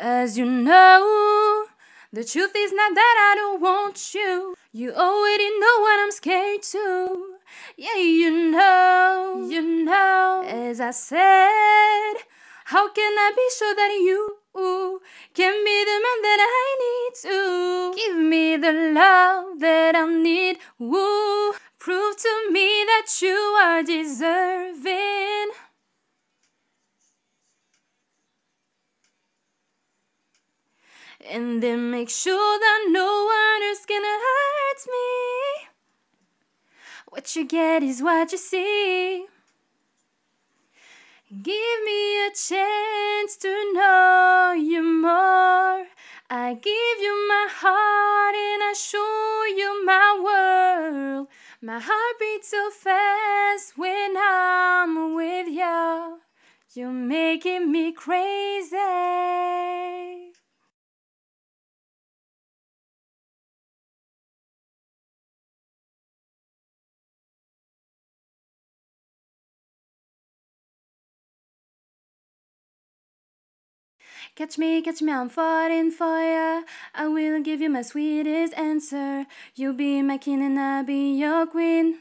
As you know, the truth is not that I don't want you. You already know what I'm scared to. Yeah, you know, you know. As I said, how can I be sure that you can be the man that I need to? Give me the love that I need. Ooh, prove to me that you are deserved. And then make sure that no one is gonna hurt me. What you get is what you see. Give me a chance to know you more. I give you my heart and I show you my world. My heart beats so fast when I'm with you. You're making me crazy. Catch me, catch me, I'm fighting fire. I will give you my sweetest answer. You'll be my king and I'll be your queen.